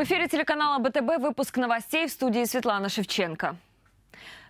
В эфире телеканала БТБ выпуск новостей в студии Светлана Шевченко.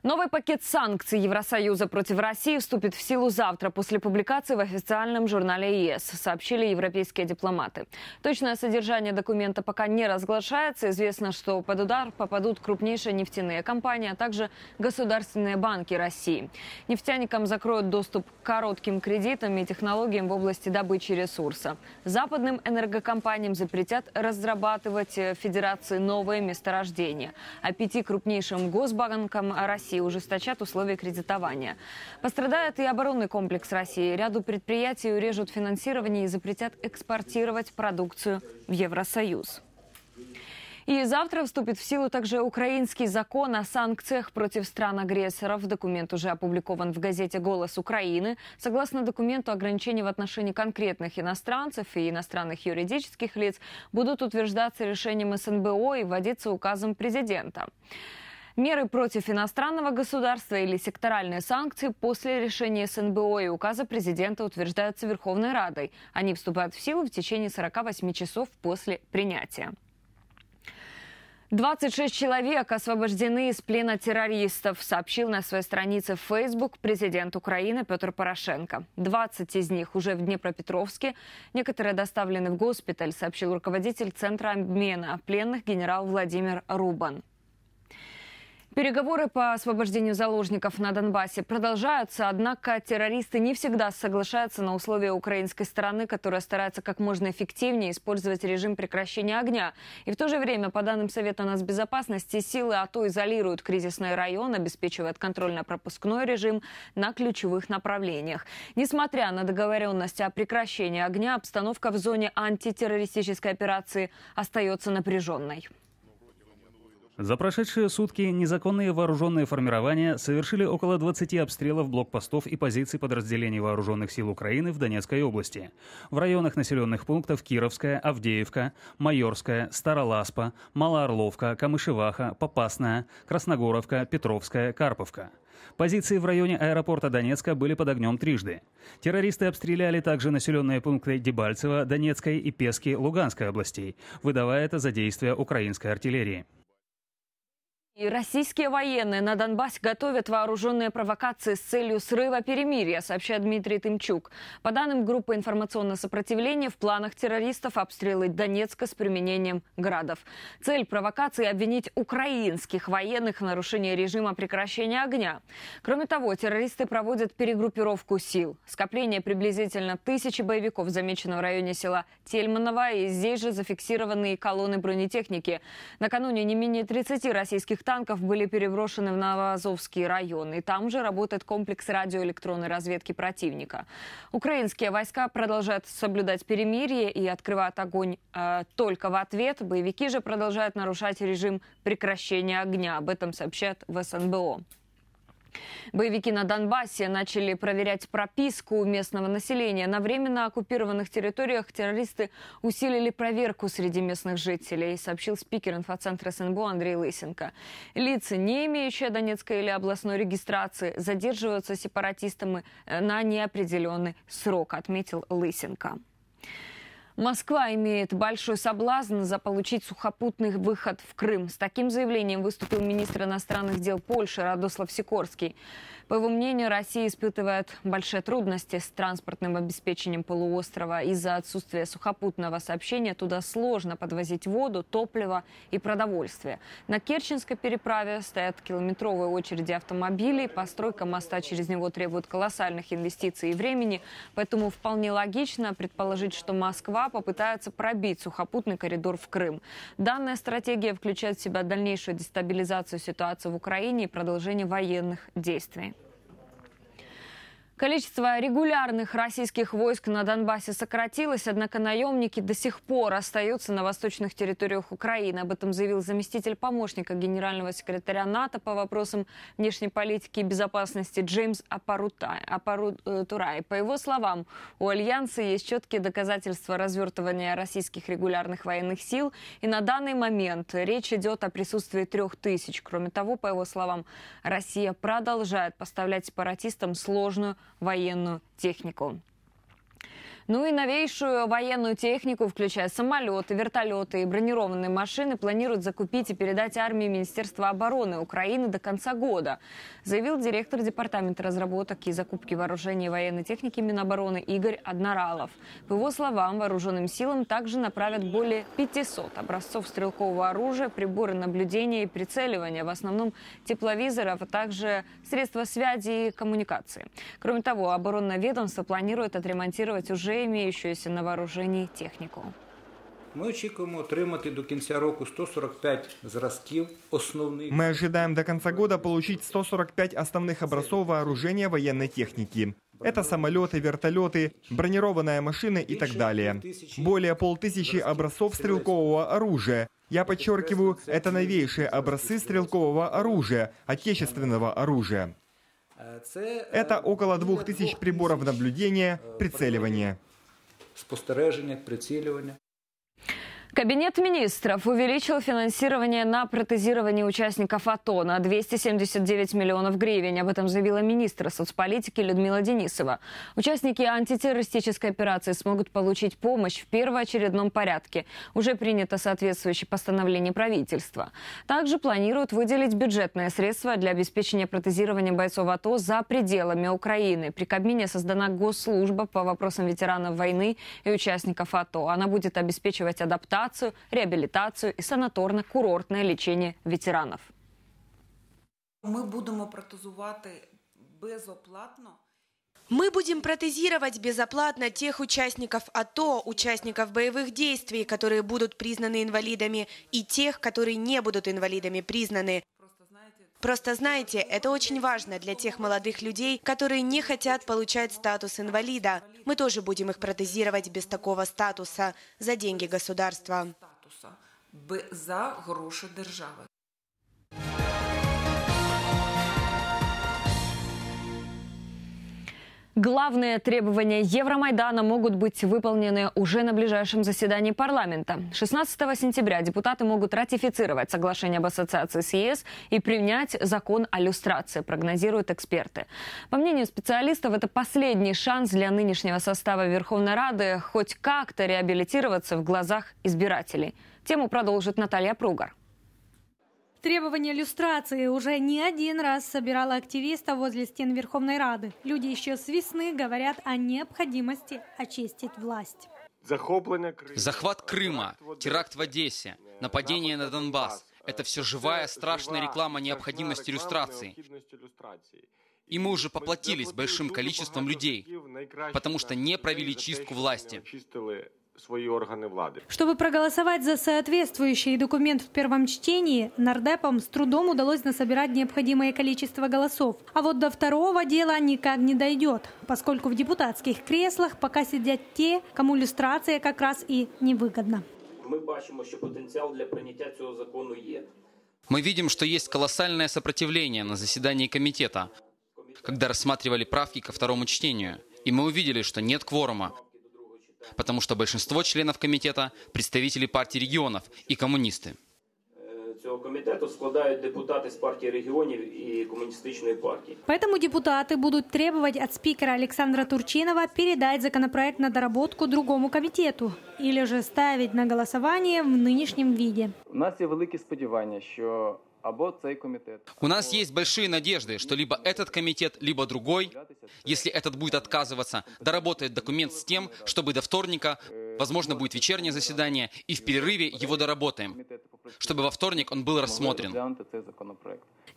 Новый пакет санкций Евросоюза против России вступит в силу завтра после публикации в официальном журнале ЕС, сообщили европейские дипломаты. Точное содержание документа пока не разглашается. Известно, что под удар попадут крупнейшие нефтяные компании, а также государственные банки России. Нефтяникам закроют доступ к коротким кредитам и технологиям в области добычи ресурса. Западным энергокомпаниям запретят разрабатывать в э, Федерации новые месторождения. А пяти крупнейшим госбанкам России России ужесточат условия кредитования. Пострадает и оборонный комплекс России. Ряду предприятий урежут финансирование и запретят экспортировать продукцию в Евросоюз. И завтра вступит в силу также украинский закон о санкциях против стран-агрессоров. Документ уже опубликован в газете «Голос Украины». Согласно документу, ограничения в отношении конкретных иностранцев и иностранных юридических лиц будут утверждаться решением СНБО и вводиться указом президента. Меры против иностранного государства или секторальные санкции после решения СНБО и указа президента утверждаются Верховной Радой. Они вступают в силу в течение 48 часов после принятия. 26 человек освобождены из плена террористов, сообщил на своей странице в Facebook президент Украины Петр Порошенко. 20 из них уже в Днепропетровске, некоторые доставлены в госпиталь, сообщил руководитель Центра обмена пленных генерал Владимир Рубан. Переговоры по освобождению заложников на Донбассе продолжаются, однако террористы не всегда соглашаются на условия украинской стороны, которая старается как можно эффективнее использовать режим прекращения огня. И в то же время, по данным Совета безопасности силы АТО изолируют кризисный район, обеспечивают контрольно-пропускной режим на ключевых направлениях. Несмотря на договоренность о прекращении огня, обстановка в зоне антитеррористической операции остается напряженной. За прошедшие сутки незаконные вооруженные формирования совершили около 20 обстрелов блокпостов и позиций подразделений вооруженных сил Украины в Донецкой области. В районах населенных пунктов Кировская, Авдеевка, Майорская, Староласпа, Малоорловка, Камышеваха, Попасная, Красногоровка, Петровская, Карповка. Позиции в районе аэропорта Донецка были под огнем трижды. Террористы обстреляли также населенные пункты Дебальцево, Донецкой и Пески Луганской областей, выдавая это за действия украинской артиллерии. И российские военные на Донбассе готовят вооруженные провокации с целью срыва перемирия, сообщает Дмитрий Тымчук. По данным группы информационного сопротивления, в планах террористов обстрелы Донецка с применением градов. Цель провокации – обвинить украинских военных в нарушении режима прекращения огня. Кроме того, террористы проводят перегруппировку сил. Скопление приблизительно тысячи боевиков замечено в районе села Тельманова и здесь же зафиксированы колонны бронетехники. Накануне не менее 30 российских танков были переброшены в Новоазовский район, и там же работает комплекс радиоэлектронной разведки противника. Украинские войска продолжают соблюдать перемирие и открывают огонь э, только в ответ. Боевики же продолжают нарушать режим прекращения огня. Об этом сообщает в СНБО. Боевики на Донбассе начали проверять прописку местного населения. На временно оккупированных территориях террористы усилили проверку среди местных жителей, сообщил спикер инфоцентра СНГО Андрей Лысенко. Лица, не имеющие донецкой или областной регистрации, задерживаются сепаратистами э, на неопределенный срок, отметил Лысенко. Москва имеет большой соблазн заполучить сухопутный выход в Крым. С таким заявлением выступил министр иностранных дел Польши Радослав Сикорский. По его мнению, Россия испытывает большие трудности с транспортным обеспечением полуострова. Из-за отсутствия сухопутного сообщения туда сложно подвозить воду, топливо и продовольствие. На Керченской переправе стоят километровые очереди автомобилей. Постройка моста через него требует колоссальных инвестиций и времени. Поэтому вполне логично предположить, что Москва Москва попытается пробить сухопутный коридор в Крым. Данная стратегия включает в себя дальнейшую дестабилизацию ситуации в Украине и продолжение военных действий. Количество регулярных российских войск на Донбассе сократилось, однако наемники до сих пор остаются на восточных территориях Украины. Об этом заявил заместитель помощника генерального секретаря НАТО по вопросам внешней политики и безопасности Джеймс Апарутурай. по его словам, у Альянса есть четкие доказательства развертывания российских регулярных военных сил, и на данный момент речь идет о присутствии трех тысяч. Кроме того, по его словам, Россия продолжает поставлять сепаратистам сложную военную технику. Ну и новейшую военную технику, включая самолеты, вертолеты и бронированные машины, планируют закупить и передать армии Министерства обороны Украины до конца года, заявил директор Департамента разработок и закупки вооружений и военной техники Минобороны Игорь Одноралов. По его словам, вооруженным силам также направят более 500 образцов стрелкового оружия, приборы наблюдения и прицеливания, в основном тепловизоров, а также средства связи и коммуникации. Кроме того, оборонное ведомство планирует отремонтировать уже уже имеющуюся на вооруженні техніку. Ми очікуємо отримати до конца року 145 зразків основных. Мы ожидаем до конца года получить 145 основных образцов вооружения военной техники. Это самолеты, вертолеты, бронированные машины и так далее. Более полтысячи образцов стрелкового оружия. Я подчеркиваю, это новейшие образцы стрелкового оружия, отечественного оружия. Это около двух тысяч приборов наблюдения, прицеливания спостереження, прицілювання. Кабинет министров увеличил финансирование на протезирование участников АТО на 279 миллионов гривен. Об этом заявила министр соцполитики Людмила Денисова. Участники антитеррористической операции смогут получить помощь в первоочередном порядке. Уже принято соответствующее постановление правительства. Также планируют выделить бюджетные средства для обеспечения протезирования бойцов АТО за пределами Украины. При Кабмине создана госслужба по вопросам ветеранов войны и участников АТО. Она будет обеспечивать адаптацию реабилитацию, реабилитацию и санаторно-курортное лечение ветеранов. Ми будемо протезувати безоплатно. Мы будем протезировать безоплатно тех участников АТО, участников боевых действий, которые будут признаны инвалидами, и тех, которые не будут инвалидами признаны. Просто знаете, это очень важно для тех молодых людей, которые не хотят получать статус инвалида. Мы тоже будем их протезировать без такого статуса за деньги государства. Главные требования Евромайдана могут быть выполнены уже на ближайшем заседании парламента. 16 сентября депутаты могут ратифицировать соглашение об ассоциации с ЕС и принять закон о люстрации, прогнозируют эксперты. По мнению специалистов, это последний шанс для нынешнего состава Верховной Рады хоть как-то реабилитироваться в глазах избирателей. Тему продолжит Наталья Пругар. Требование люстрации уже не один раз собирало активистов возле стен Верховной Рады. Люди еще с весны говорят о необходимости очистить власть. Захват Крыма, теракт в Одессе, нападение на Донбасс – это все живая, страшная реклама необходимости иллюстрации. И мы уже поплатились большим количеством людей, потому что не провели чистку власти свои органы влады. Чтобы проголосовать за соответствующий документ в первом чтении, нардепам с трудом удалось насобирать необходимое количество голосов. А вот до второго дела никак не дойдет, поскольку в депутатских креслах пока сидят те, кому иллюстрация как раз и невыгодна. Мы бачимо, что потенциал для принятия этого закона есть. Мы видим, что есть колоссальное сопротивление на заседании комитета, когда рассматривали правки ко второму чтению. И мы увидели, что нет кворума потому что большинство членов комитета – представители партии регионов и коммунисты. Э, цього комітету складають депутати з партії регіонів і коммунистической партии. Поэтому депутаты будут требовать от спикера Александра Турчинова передать законопроект на доработку другому комитету или же ставить на голосование в нынешнем виде. У нас є великі сподівання, що або цей комітет. У нас есть большие надежды, что либо этот комитет, либо другой если этот будет отказываться, доработает документ с тем, чтобы до вторника, возможно, будет вечернее заседание, и в перерыве его доработаем, чтобы во вторник он был рассмотрен.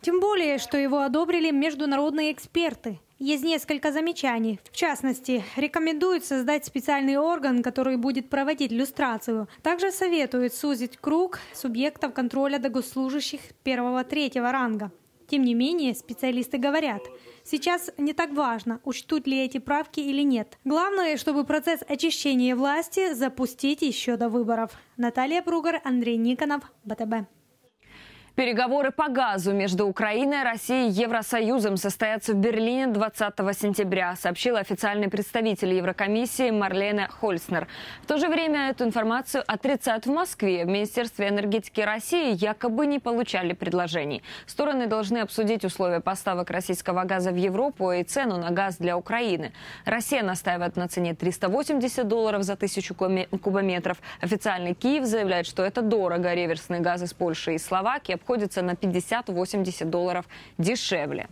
Тем более, что его одобрили международные эксперты. Есть несколько замечаний. В частности, рекомендуют создать специальный орган, который будет проводить люстрацию. Также советуют сузить круг субъектов контроля госслужащих первого-третьего ранга. Тем не менее, специалисты говорят, сейчас не так важно, учтут ли эти правки или нет. Главное, чтобы процесс очищения власти запустить еще до выборов. Наталья Бругер, Андрей Никонов, БТБ. Переговоры по газу между Украиной, Россией и Евросоюзом состоятся в Берлине 20 сентября, сообщила официальный представитель Еврокомиссии Марлена Хольснер. В то же время эту информацию отрицают в Москве. В Министерстве энергетики России якобы не получали предложений. Стороны должны обсудить условия поставок российского газа в Европу и цену на газ для Украины. Россия настаивает на цене 380 долларов за тысячу кубометров. Официальный Киев заявляет, что это дорого. Реверсный газ из Польши и Словакии обходится на 50-80 долларов дешевле.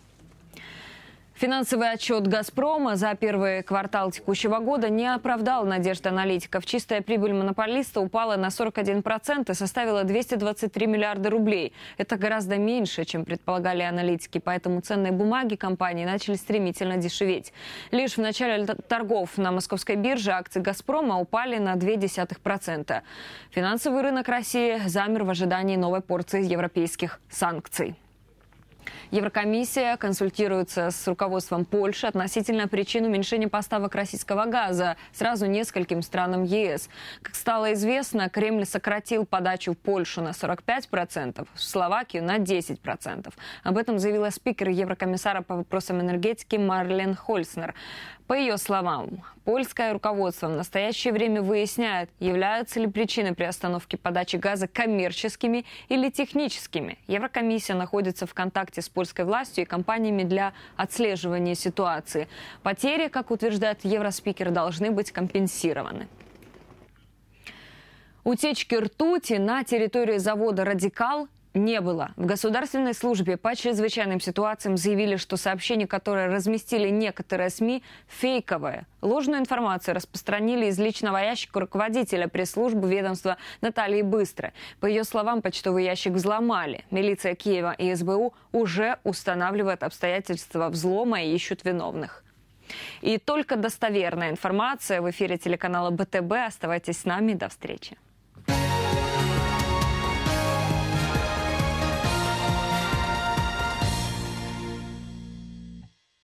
Финансовый отчет «Газпрома» за первый квартал текущего года не оправдал надежд аналитиков. Чистая прибыль монополиста упала на 41% и составила 223 миллиарда рублей. Это гораздо меньше, чем предполагали аналитики, поэтому ценные бумаги компании начали стремительно дешеветь. Лишь в начале торгов на московской бирже акции «Газпрома» упали на 0,2%. Финансовый рынок России замер в ожидании новой порции европейских санкций. Еврокомиссия консультируется с руководством Польши относительно причин уменьшения поставок российского газа сразу нескольким странам ЕС. Как стало известно, Кремль сократил подачу в Польшу на 45%, в Словакию на 10%. Об этом заявила спикер Еврокомиссара по вопросам энергетики Марлен Хольснер. По ее словам, польское руководство в настоящее время выясняет, являются ли причины приостановки подачи газа коммерческими или техническими. Еврокомиссия находится в контакте с польской властью и компаниями для отслеживания ситуации. Потери, как утверждает евроспикер, должны быть компенсированы. Утечки ртути на территории завода «Радикал» не было. В государственной службе по чрезвычайным ситуациям заявили, что сообщение, которое разместили некоторые СМИ, фейковое. Ложную информацию распространили из личного ящика руководителя пресс-службы ведомства Натальи Быстро. По ее словам, почтовый ящик взломали. Милиция Киева и СБУ уже устанавливают обстоятельства взлома и ищут виновных. И только достоверная информация в эфире телеканала БТБ. Оставайтесь с нами. До встречи.